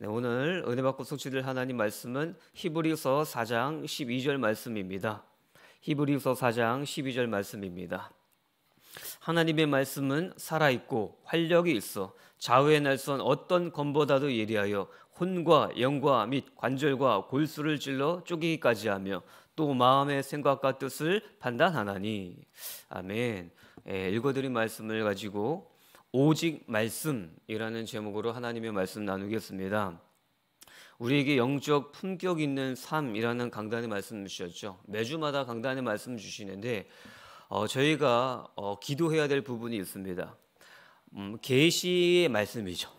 네, 오늘 은혜 받고 성취될 하나님 말씀은 히브리서 4장 12절 말씀입니다. 히브리서 4장 12절 말씀입니다. 하나님의 말씀은 살아 있고 활력이 있어 좌우의 날선 어떤 검보다도 예리하여 혼과 영과 및 관절과 골수를 찔러 쪼개기까지 하며 또 마음의 생각과 뜻을 판단하나니 아멘. 예, 읽어드린 말씀을 가지고 오직 말씀이라는 제목으로 하나님의 말씀 나누겠습니다. 우리에게 영적 품격 있는 삶이라는 강단의 말씀 주셨죠. 매주마다 강단의 말씀 주시는데 어, 저희가 어, 기도해야 될 부분이 있습니다. 음, 계시의 말씀이죠.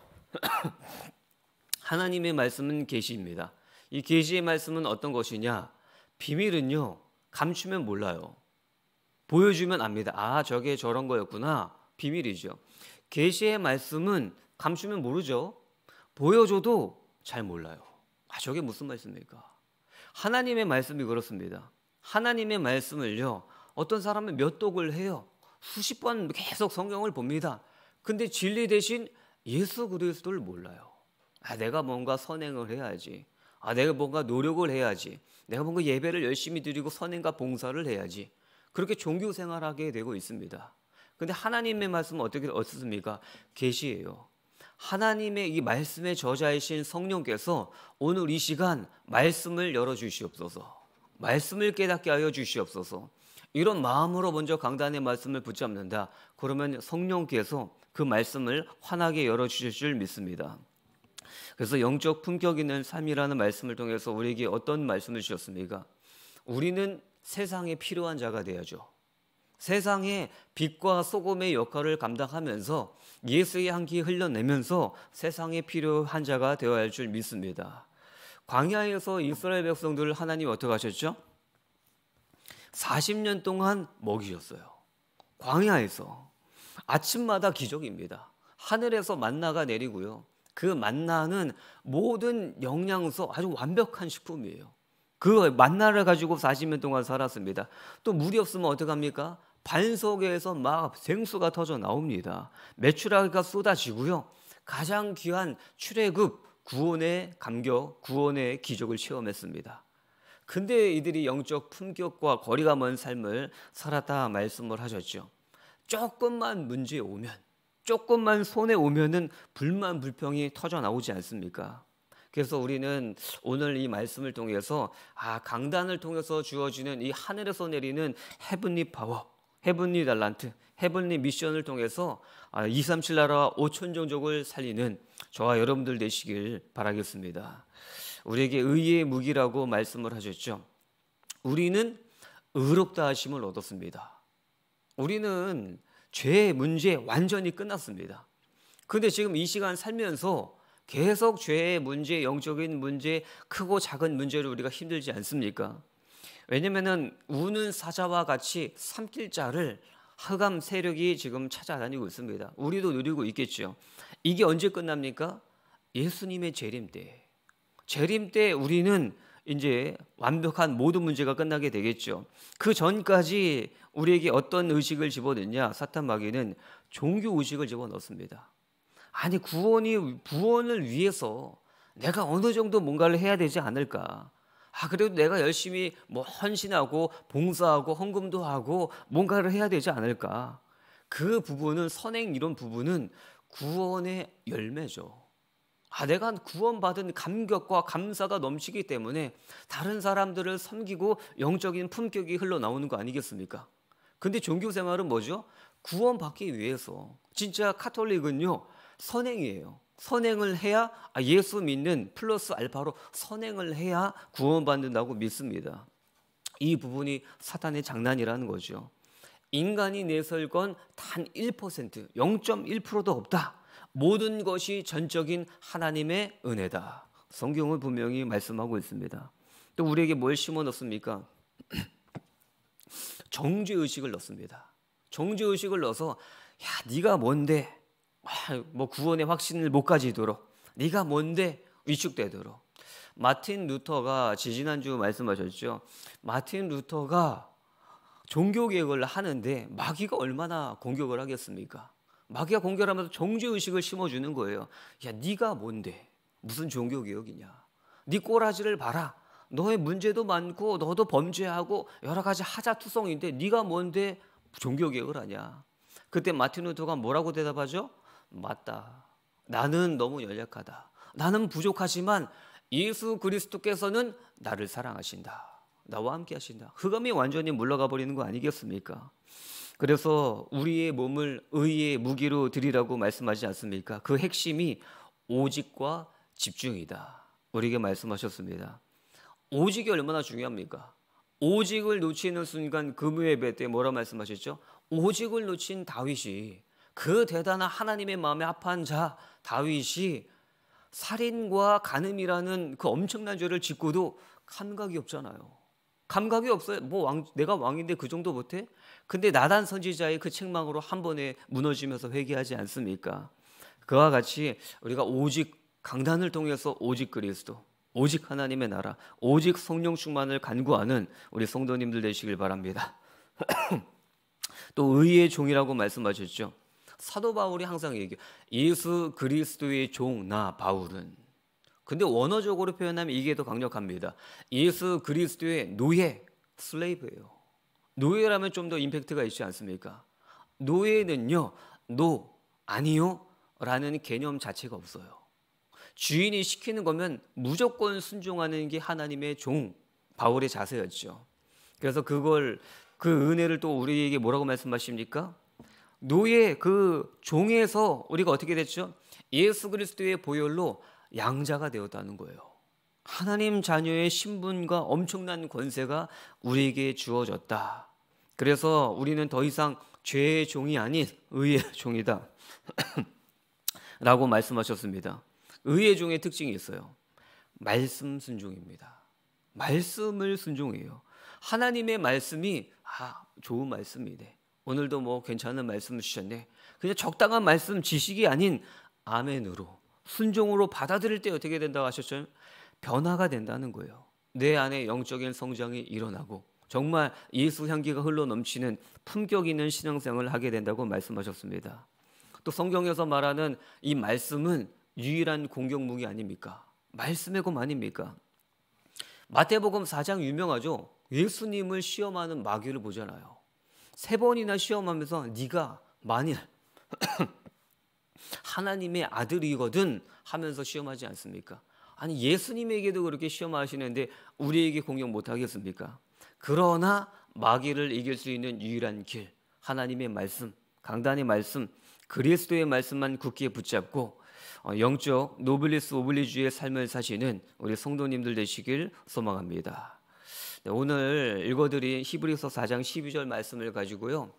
하나님의 말씀은 계시입니다. 이 계시의 말씀은 어떤 것이냐? 비밀은요 감추면 몰라요. 보여주면 압니다. 아 저게 저런 거였구나. 비밀이죠. 계시의 말씀은 감추면 모르죠. 보여줘도 잘 몰라요. 아, 저게 무슨 말씀입니까? 하나님의 말씀이 그렇습니다. 하나님의 말씀을요. 어떤 사람은 몇 독을 해요. 수십 번 계속 성경을 봅니다. 근데 진리 대신 예수 그리스도를 몰라요. 아, 내가 뭔가 선행을 해야지. 아, 내가 뭔가 노력을 해야지. 내가 뭔가 예배를 열심히 드리고 선행과 봉사를 해야지. 그렇게 종교 생활하게 되고 있습니다. 근데 하나님의 말씀은 어떻게 어떻습니까? 계시예요. 하나님의 이 말씀의 저자이신 성령께서 오늘 이 시간 말씀을 열어 주시옵소서. 말씀을 깨닫게 하여 주시옵소서. 이런 마음으로 먼저 강단의 말씀을 붙잡는다. 그러면 성령께서 그 말씀을 환하게 열어 주실 줄 믿습니다. 그래서 영적 품격 있는 삶이라는 말씀을 통해서 우리에게 어떤 말씀을 주셨습니까? 우리는 세상에 필요한 자가 되야죠. 세상에 빛과 소금의 역할을 감당하면서 예수의 향기 흘려내면서 세상에 필요한 자가 되어야 할 줄 믿습니다. 광야에서 이스라엘 백성들을 하나님 어떻게 하셨죠? 40년 동안 먹이셨어요. 광야에서 아침마다 기적입니다. 하늘에서 만나가 내리고요. 그 만나는 모든 영양소 아주 완벽한 식품이에요. 그 만나를 가지고 40년 동안 살았습니다. 또 물이 없으면 어떡합니까? 반석에서 막 생수가 터져 나옵니다. 메추라기가 쏟아지고요. 가장 귀한 출애굽 구원의 감격, 구원의 기적을 체험했습니다. 근데 이들이 영적 품격과 거리가 먼 삶을 살았다 말씀을 하셨죠. 조금만 문제 오면, 조금만 손에 오면은 불만 불평이 터져 나오지 않습니까? 그래서 우리는 오늘 이 말씀을 통해서 아 강단을 통해서 주어지는 이 하늘에서 내리는 헤븐리 파워 헤븐리 달란트, 헤븐리 미션을 통해서 237 아, 나라 5천 종족을 살리는 저와 여러분들 되시길 바라겠습니다. 우리에게 의의 무기라고 말씀을 하셨죠. 우리는 의롭다 하심을 얻었습니다. 우리는 죄의 문제 완전히 끝났습니다. 근데 지금 이 시간 살면서 계속 죄의 문제, 영적인 문제, 크고 작은 문제를 우리가 힘들지 않습니까? 왜냐면은 우는 사자와 같이 삼킬 자를 허감 세력이 지금 찾아다니고 있습니다. 우리도 누리고 있겠죠. 이게 언제 끝납니까? 예수님의 재림 때. 재림 때 우리는 이제 완벽한 모든 문제가 끝나게 되겠죠. 그 전까지 우리에게 어떤 의식을 집어넣냐? 사탄 마귀는 종교 의식을 집어넣습니다. 아니 구원이 구원을 위해서 내가 어느 정도 뭔가를 해야 되지 않을까? 아, 그래도 내가 열심히 뭐 헌신하고 봉사하고 헌금도 하고 뭔가를 해야 되지 않을까. 그 부분은 선행 이런 부분은 구원의 열매죠. 아, 내가 구원받은 감격과 감사가 넘치기 때문에 다른 사람들을 섬기고 영적인 품격이 흘러나오는 거 아니겠습니까? 근데 종교 생활은 뭐죠? 구원받기 위해서. 진짜 카톨릭은요, 선행이에요. 선행을 해야 아, 예수 믿는 플러스 알파로 선행을 해야 구원받는다고 믿습니다. 이 부분이 사탄의 장난이라는 거죠. 인간이 내설건 단 1%, 0.1%도 없다. 모든 것이 전적인 하나님의 은혜다. 성경은 분명히 말씀하고 있습니다. 또 우리에게 뭘 심어 넣습니까? 정죄 의식을 넣습니다. 정죄 의식을 넣어서 야, 네가 뭔데? 뭐 구원의 확신을 못 가지도록 네가 뭔데 위축되도록 마틴 루터가 지지난주 말씀하셨죠. 마틴 루터가 종교 개혁을 하는데 마귀가 얼마나 공격을 하겠습니까? 마귀가 공격하면서 종교 의식을 심어 주는 거예요. 야, 네가 뭔데? 무슨 종교 개혁이냐? 네 꼬라지를 봐라. 너의 문제도 많고 너도 범죄하고 여러 가지 하자투성인데 네가 뭔데 종교 개혁을 하냐? 그때 마틴 루터가 뭐라고 대답하죠? 맞다. 나는 너무 연약하다. 나는 부족하지만 예수 그리스도께서는 나를 사랑하신다. 나와 함께 하신다. 흑암이 완전히 물러가 버리는 거 아니겠습니까? 그래서 우리의 몸을 의의 무기로 드리라고 말씀하지 않습니까? 그 핵심이 오직과 집중이다. 우리에게 말씀하셨습니다. 오직이 얼마나 중요합니까? 오직을 놓치는 순간 금요 예배 때 뭐라 말씀하셨죠? 오직을 놓친 다윗이 그 대단한 하나님의 마음에 합한 자 다윗이 살인과 간음이라는 그 엄청난 죄를 짓고도 감각이 없잖아요. 감각이 없어요. 뭐 왕, 내가 왕인데 그 정도 못해? 근데 나단 선지자의 그 책망으로 한 번에 무너지면서 회개하지 않습니까? 그와 같이 우리가 오직 강단을 통해서 오직 그리스도, 오직 하나님의 나라, 오직 성령 충만을 간구하는 우리 성도님들 되시길 바랍니다. 또 의의 종이라고 말씀하셨죠. 사도 바울이 항상 얘기 예수 그리스도의 종 나 바울은 근데 원어적으로 표현하면 이게 더 강력합니다. 예수 그리스도의 노예 슬레이브예요. 노예라면 좀 더 임팩트가 있지 않습니까? 노예는요. 노 아니요 라는 개념 자체가 없어요. 주인이 시키는 거면 무조건 순종하는 게 하나님의 종 바울의 자세였죠. 그래서 그걸 그 은혜를 또 우리에게 뭐라고 말씀하십니까? 노예 그 종에서 우리가 어떻게 됐죠? 예수 그리스도의 보혈로 양자가 되었다는 거예요. 하나님 자녀의 신분과 엄청난 권세가 우리에게 주어졌다. 그래서 우리는 더 이상 죄의 종이 아닌 의의 종이다. 라고 말씀하셨습니다. 의의 종의 특징이 있어요. 말씀 순종입니다. 말씀을 순종해요. 하나님의 말씀이 아, 좋은 말씀이네. 오늘도 뭐 괜찮은 말씀 주셨네. 그냥 적당한 말씀 지식이 아닌 아멘으로 순종으로 받아들일 때 어떻게 된다고 하셨죠? 변화가 된다는 거예요. 내 안에 영적인 성장이 일어나고 정말 예수 향기가 흘러 넘치는 품격 있는 신앙생활을 하게 된다고 말씀하셨습니다. 또 성경에서 말하는 이 말씀은 유일한 공격무기 아닙니까? 말씀의 검 아닙니까? 마태복음 4장 유명하죠. 예수님을 시험하는 마귀를 보잖아요. 세 번이나 시험하면서 네가 만일 하나님의 아들이거든 하면서 시험하지 않습니까? 아니 예수님에게도 그렇게 시험하시는데 우리에게 공격 못 하겠습니까? 그러나 마귀를 이길 수 있는 유일한 길 하나님의 말씀, 강단의 말씀, 그리스도의 말씀만 굳게 붙잡고 어, 영적 노블리스 오블리주의 삶을 사시는 우리 성도님들 되시길 소망합니다. 네, 오늘 읽어드린 히브리서 4장 12절 말씀을 가지고요.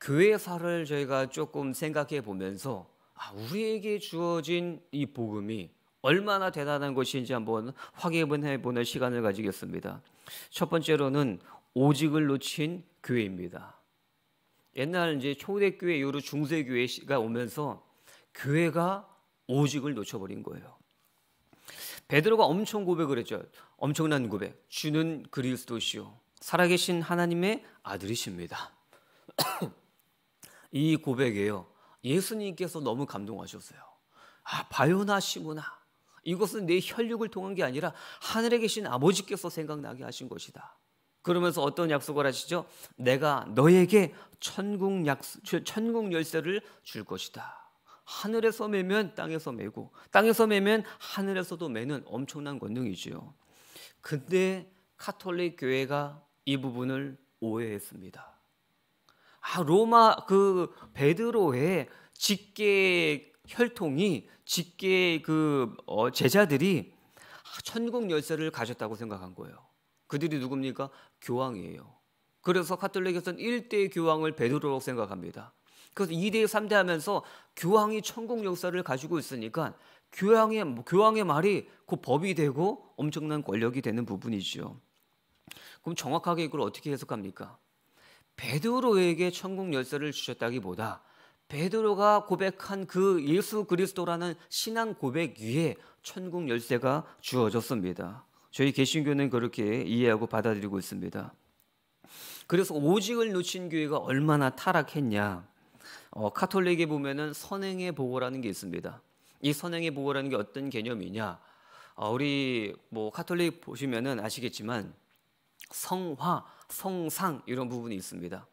교회사를 저희가 조금 생각해 보면서 아, 우리에게 주어진 이 복음이 얼마나 대단한 것인지 한번 확인해 보는 시간을 가지겠습니다. 첫 번째로는 오직을 놓친 교회입니다. 옛날 이제 초대교회 이후로 중세교회가 오면서 교회가 오직을 놓쳐버린 거예요. 베드로가 엄청 고백을 했죠. 엄청난 고백. 주는 그리스도시요 살아계신 하나님의 아들이십니다. 이 고백에요. 예수님께서 너무 감동하셨어요. 아, 바요나시구나. 이것은 내 혈육을 통한 게 아니라 하늘에 계신 아버지께서 생각나게 하신 것이다. 그러면서 어떤 약속을 하시죠? 내가 너에게 천국 약 천국 열쇠를 줄 것이다. 하늘에서 매면 땅에서 매고 땅에서 매면 하늘에서도 매는 엄청난 권능이지요. 근데 카톨릭 교회가 이 부분을 오해했습니다. 아, 로마 그 베드로의 직계 혈통이 직계 그 어, 제자들이 천국 열쇠를 가졌다고 생각한 거예요. 그들이 누굽니까? 교황이에요. 그래서 카톨릭에서는 일대 교황을 베드로라고 생각합니다. 그래서 2대 3대 하면서 교황이 천국 역사를 가지고 있으니까 교황의 교황의 말이 그 법이 되고 엄청난 권력이 되는 부분이죠. 그럼 정확하게 이걸 어떻게 해석합니까? 베드로에게 천국 열쇠를 주셨다기보다 베드로가 고백한 그 예수 그리스도라는 신앙 고백 위에 천국 열쇠가 주어졌습니다. 저희 개신교는 그렇게 이해하고 받아들이고 있습니다. 그래서 오직을 놓친 교회가 얼마나 타락했냐. 어, 카톨릭에 보면은 선행의 보고라는 게 있습니다. 이 선행의 보고라는 게 어떤 개념이냐? 어, 우리 뭐 카톨릭 보시면은 아시겠지만 성화, 성상 이런 부분이 있습니다.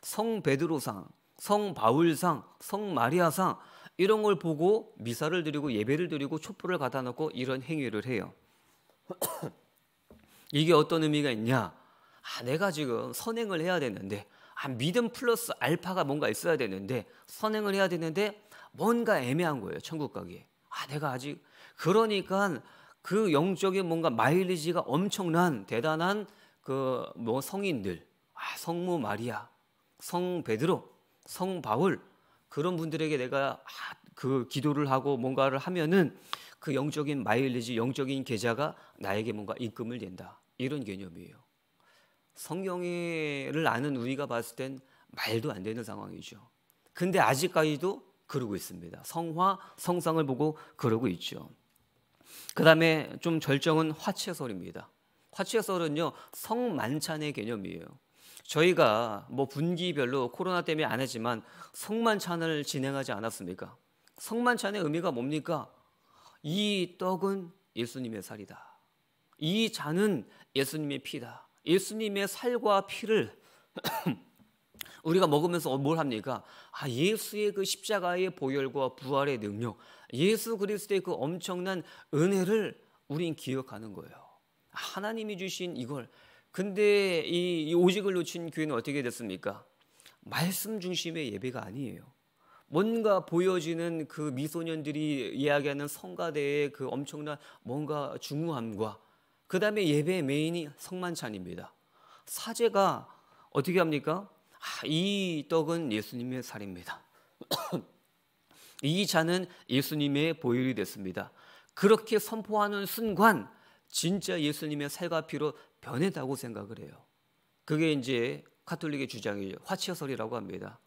성 베드로상, 성 바울상, 성 마리아상 이런 걸 보고 미사를 드리고 예배를 드리고 촛불을 갖다 놓고 이런 행위를 해요. 이게 어떤 의미가 있냐? 아, 내가 지금 선행을 해야 되는데 아, 믿음 플러스 알파가 뭔가 있어야 되는데 선행을 해야 되는데 뭔가 애매한 거예요. 천국 가기에. 아, 내가 아직 그러니까 그 영적인 뭔가 마일리지가 엄청난 대단한 그 뭐 성인들, 아, 성모 마리아, 성 베드로, 성 바울 그런 분들에게 내가 아, 그 기도를 하고 뭔가를 하면은 그 영적인 마일리지, 영적인 계좌가 나에게 뭔가 입금을 된다. 이런 개념이에요. 성경을 아는 우리가 봤을 땐 말도 안 되는 상황이죠. 근데 아직까지도 그러고 있습니다. 성화, 성상을 보고 그러고 있죠. 그 다음에 좀 절정은 화채설입니다. 화채설은요, 성만찬의 개념이에요. 저희가 뭐 분기별로 코로나 때문에 안하지만 성만찬을 진행하지 않았습니까? 성만찬의 의미가 뭡니까? 이 떡은 예수님의 살이다. 이 잔은 예수님의 피다. 예수님의 살과 피를 우리가 먹으면서 뭘 합니까? 아, 예수의 그 십자가의 보혈과 부활의 능력, 예수 그리스도의 그 엄청난 은혜를 우린 기억하는 거예요. 하나님이 주신 이걸. 근데 이, 이 오직을 놓친 교회는 어떻게 됐습니까? 말씀 중심의 예배가 아니에요. 뭔가 보여지는 그 미소년들이 이야기하는 성가대의 그 엄청난 뭔가 중후함과 그 다음에 예배의 메인이 성만찬입니다. 사제가 어떻게 합니까? 아, 이 떡은 예수님의 살입니다. 이 잔은 예수님의 보혈이 됐습니다. 그렇게 선포하는 순간 진짜 예수님의 살과 피로 변했다고 생각을 해요. 그게 이제 카톨릭의 주장이죠. 화치어설이라고 합니다.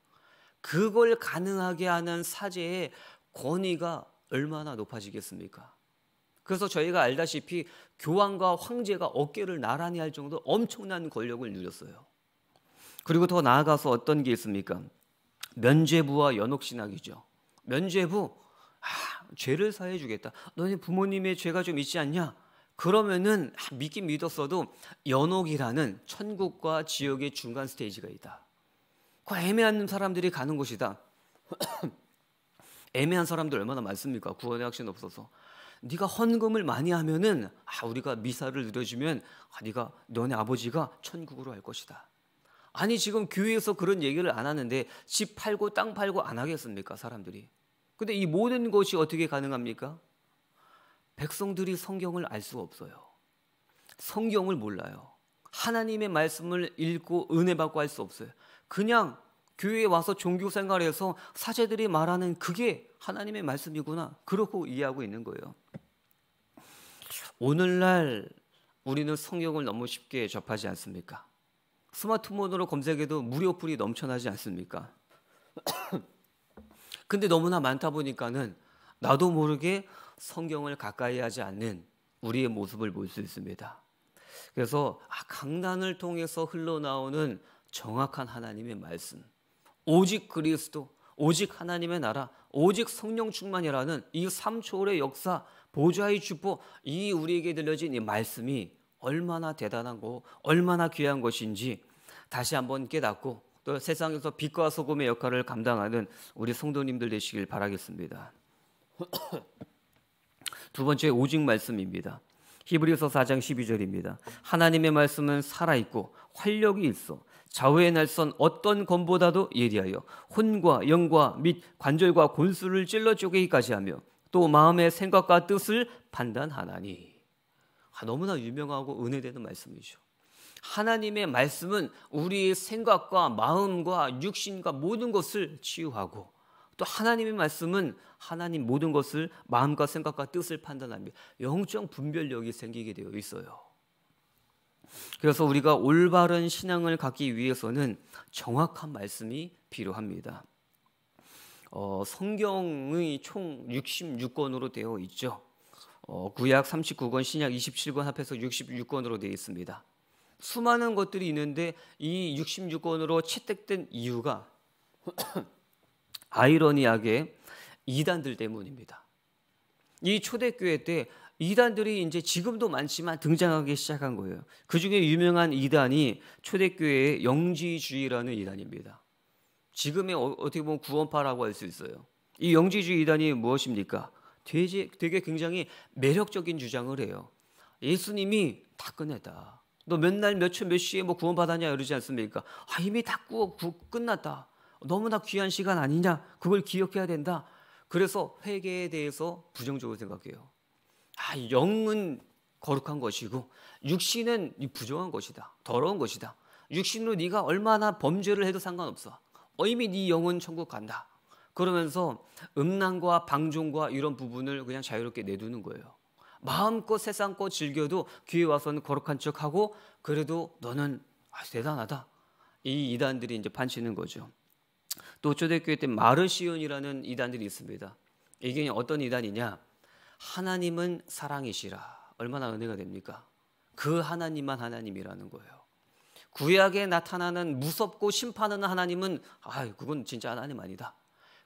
그걸 가능하게 하는 사제의 권위가 얼마나 높아지겠습니까? 그래서 저희가 알다시피 교황과 황제가 어깨를 나란히 할 정도 엄청난 권력을 누렸어요. 그리고 더 나아가서 어떤 게 있습니까? 면죄부와 연옥신학이죠. 면죄부, 아, 죄를 사해 주겠다. 너네 부모님의 죄가 좀 있지 않냐? 그러면은 아, 믿긴 믿었어도 연옥이라는 천국과 지옥의 중간 스테이지가 있다. 그 애매한 사람들이 가는 곳이다. 애매한 사람들 얼마나 많습니까? 구원의 확신 없어서. 네가 헌금을 많이 하면은 아 우리가 미사를 늘려주면 아 네가 너네 아버지가 천국으로 갈 것이다. 아니 지금 교회에서 그런 얘기를 안 하는데 집 팔고 땅 팔고 안 하겠습니까 사람들이? 근데 이 모든 것이 어떻게 가능합니까? 백성들이 성경을 알 수 없어요. 성경을 몰라요. 하나님의 말씀을 읽고 은혜 받고 할 수 없어요. 그냥 교회에 와서 종교 생활에서 사제들이 말하는 그게 하나님의 말씀이구나. 그렇고 이해하고 있는 거예요. 오늘날 우리는 성경을 너무 쉽게 접하지 않습니까? 스마트폰으로 검색해도 무료 어이 넘쳐나지 않습니까? 근데 너무나 많다 보니까는 나도 모르게 성경을 가까이 하지 않는 우리의 모습을 볼 수 있습니다. 그래서 아, 강단을 통해서 흘러나오는 정확한 하나님의 말씀, 오직 그리스도 오직 하나님의 나라, 오직 성령 충만이라는 이 삼초월의 역사, 보좌의 축복, 이 우리에게 들려진 이 말씀이 얼마나 대단하고 얼마나 귀한 것인지 다시 한번 깨닫고 또 세상에서 빛과 소금의 역할을 감당하는 우리 성도님들 되시길 바라겠습니다. 두 번째 오직 말씀입니다. 히브리서 4장 12절입니다. 하나님의 말씀은 살아 있고 활력이 있어 좌우의 날선 어떤 검보다도 예리하여 혼과 영과 및 관절과 곤수를 찔러 쪼개기까지 하며 또 마음의 생각과 뜻을 판단하나니 아, 너무나 유명하고 은혜되는 말씀이죠. 하나님의 말씀은 우리의 생각과 마음과 육신과 모든 것을 치유하고 또 하나님의 말씀은 하나님 모든 것을 마음과 생각과 뜻을 판단합니다. 영적 분별력이 생기게 되어 있어요. 그래서 우리가 올바른 신앙을 갖기 위해서는 정확한 말씀이 필요합니다. 어, 성경의 총 66권으로 되어 있죠. 어, 구약 39권, 신약 27권 합해서 66권으로 되어 있습니다. 수많은 것들이 있는데 이 66권으로 채택된 이유가 아이러니하게 이단들 때문입니다. 이 초대교회 때 이단들이 이제 지금도 많지만 등장하기 시작한 거예요. 그 중에 유명한 이단이 초대교회의 영지주의라는 이단입니다. 지금의 어, 떻게 보면 구원파라고 할 수 있어요. 이 영지주의 이단이 무엇입니까? 되게, 되게 굉장히 매력적인 주장을 해요. 예수님이 다 끝냈다. 너 몇 날, 몇 초, 몇 시에 뭐 구원받았냐 이러지 않습니까? 아, 이미 다 구, 구, 끝났다. 너무나 귀한 시간 아니냐? 그걸 기억해야 된다. 그래서 회개에 대해서 부정적으로 생각해요. 아, 영은 거룩한 것이고 육신은 부정한 것이다. 더러운 것이다. 육신으로 네가 얼마나 범죄를 해도 상관없어. 어, 이미 네 영은 천국 간다. 그러면서 음란과 방종과 이런 부분을 그냥 자유롭게 내두는 거예요. 마음껏 세상껏 즐겨도 귀에 와서는 거룩한 척하고 그래도 너는 아, 대단하다. 이 이단들이 이제 판치는 거죠. 또 초대교회 때 마르시온이라는 이단들이 있습니다. 이게 어떤 이단이냐? 하나님은 사랑이시라. 얼마나 은혜가 됩니까? 그 하나님만 하나님이라는 거예요. 구약에 나타나는 무섭고 심판하는 하나님은 아, 그건 진짜 하나님 아니다.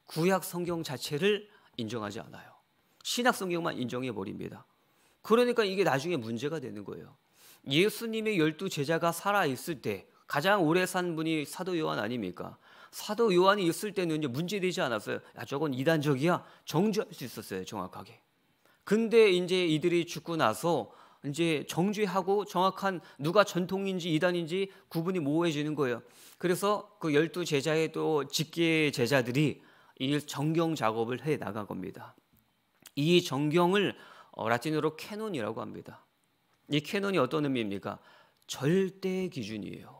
구약 성경 자체를 인정하지 않아요. 신약 성경만 인정해 버립니다. 그러니까 이게 나중에 문제가 되는 거예요. 예수님의 열두 제자가 살아 있을 때 가장 오래 산 분이 사도 요한 아닙니까? 사도 요한이 있을 때는 문제되지 않았어요. 야, 저건 이단적이야. 정죄할 수 있었어요, 정확하게. 근데 이제 이들이 죽고 나서 이제 정죄하고 정확한 누가 전통인지 이단인지 구분이 모호해지는 거예요. 그래서 그 열두 제자의 또 직계 제자들이 이 정경 작업을 해 나간 겁니다. 이 정경을 어, 라틴어로 캐논이라고 합니다. 이 캐논이 어떤 의미입니까? 절대 기준이에요.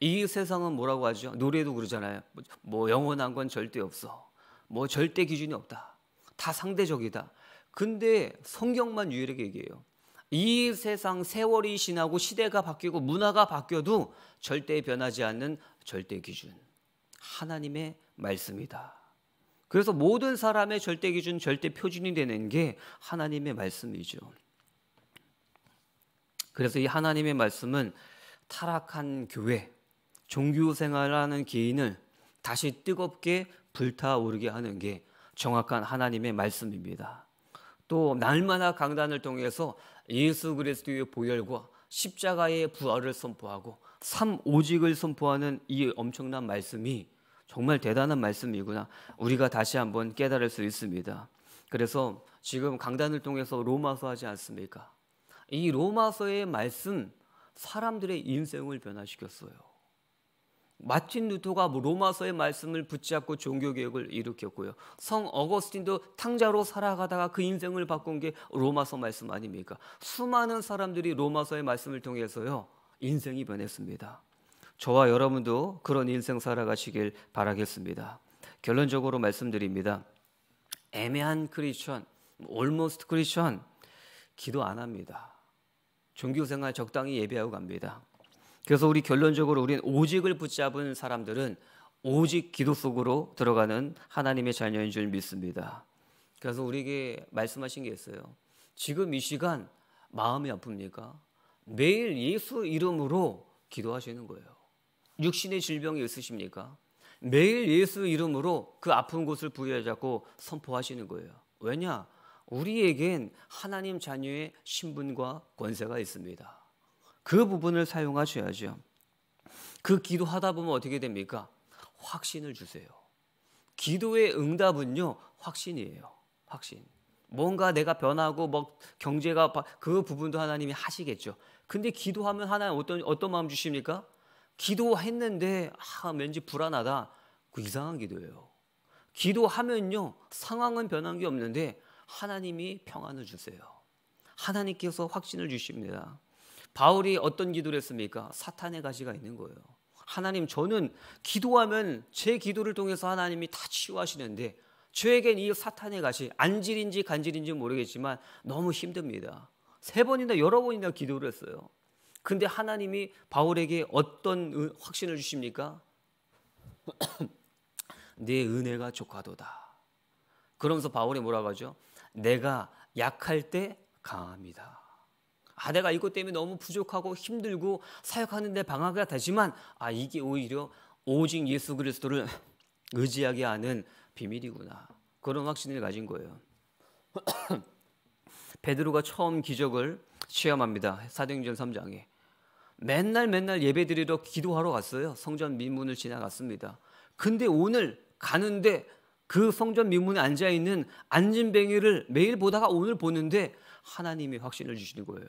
이 세상은 뭐라고 하죠? 노래도 그러잖아요. 뭐, 영원한 건 절대 없어. 뭐 절대 기준이 없다. 다 상대적이다. 근데 성경만 유일하게 얘기해요. 이 세상 세월이 지나고 시대가 바뀌고 문화가 바뀌어도 절대 변하지 않는 절대 기준. 하나님의 말씀이다. 그래서 모든 사람의 절대 기준, 절대 표준이 되는 게 하나님의 말씀이죠. 그래서 이 하나님의 말씀은 타락한 교회, 종교 생활하는 개인을 다시 뜨겁게 불타오르게 하는 게 정확한 하나님의 말씀입니다. 또 날마다 강단을 통해서 예수 그리스도의 보혈과 십자가의 부활을 선포하고 삼 오직을 선포하는 이 엄청난 말씀이 정말 대단한 말씀이구나. 우리가 다시 한번 깨달을 수 있습니다. 그래서 지금 강단을 통해서 로마서 하지 않습니까? 이 로마서의 말씀 사람들의 인생을 변화시켰어요. 마틴 루터가 뭐 로마서의 말씀을 붙잡고 종교개혁을 일으켰고요. 성 어거스틴도 탕자로 살아가다가 그 인생을 바꾼 게 로마서 말씀 아닙니까? 수많은 사람들이 로마서의 말씀을 통해서요. 인생이 변했습니다. 저와 여러분도 그런 인생 살아가시길 바라겠습니다. 결론적으로 말씀드립니다. 애매한 크리스천, 올모스트 크리스천 기도 안 합니다. 종교 생활 적당히 예배하고 갑니다. 그래서 우리 결론적으로 우리는 오직을 붙잡은 사람들은 오직 기도 속으로 들어가는 하나님의 자녀인 줄 믿습니다. 그래서 우리에게 말씀하신 게 있어요. 지금 이 시간 마음이 아픕니까? 매일 예수 이름으로 기도하시는 거예요. 육신의 질병이 있으십니까? 매일 예수 이름으로 그 아픈 곳을 부여잡고 선포하시는 거예요. 왜냐? 우리에겐 하나님 자녀의 신분과 권세가 있습니다. 그 부분을 사용하셔야죠. 그 기도하다 보면 어떻게 됩니까? 확신을 주세요. 기도의 응답은요, 확신이에요. 확신. 뭔가 내가 변하고 뭐 경제가 그 부분도 하나님이 하시겠죠. 근데 기도하면 하나님 어떤 어떤 마음 주십니까? 기도했는데 아, 왠지 불안하다. 그 이상한 기도예요. 기도하면요 상황은 변한 게 없는데 하나님이 평안을 주세요. 하나님께서 확신을 주십니다. 바울이 어떤 기도를 했습니까? 사탄의 가시가 있는 거예요. 하나님 저는 기도하면 제 기도를 통해서 하나님이 다 치유하시는데 저에겐 이 사탄의 가시 안질인지 간질인지 모르겠지만 너무 힘듭니다. 세 번이나 여러 번이나 기도를 했어요. 근데 하나님이 바울에게 어떤 확신을 주십니까? 내 은혜가 족하도다. 그러면서 바울이 뭐라고 하죠? 내가 약할 때 강합니다. 아, 내가 이것 때문에 너무 부족하고 힘들고 사역하는데 방해가 되지만, 아, 이게 오히려 오직 예수 그리스도를 의지하게 하는 비밀이구나. 그런 확신을 가진 거예요. 베드로가 처음 기적을 체험합니다. 사도행전 3장에. 맨날 맨날 예배드리러 기도하러 갔어요. 성전 민문을 지나갔습니다. 근데 오늘 가는데 그 성전 민문에 앉아 있는 안진뱅이를 매일 보다가 오늘 보는데 하나님이 확신을 주시는 거예요.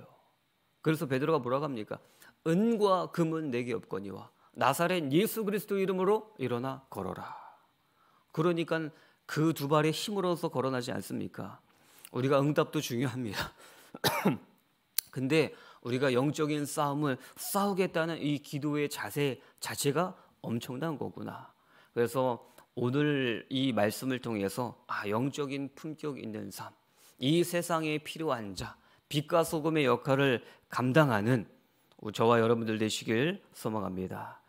그래서 베드로가 뭐라고 합니까? 은과 금은 내게 없거니와 나사렛 예수 그리스도 이름으로 일어나 걸어라. 그러니까 그 두 발의 힘으로서 걸어나지 않습니까? 우리가 응답도 중요합니다. 근데 우리가 영적인 싸움을 싸우겠다는 이 기도의 자세 자체가 엄청난 거구나. 그래서 오늘 이 말씀을 통해서 아 영적인 품격 있는 삶, 이 세상에 필요한 자, 빛과 소금의 역할을 감당하는 저와 여러분들 되시길 소망합니다.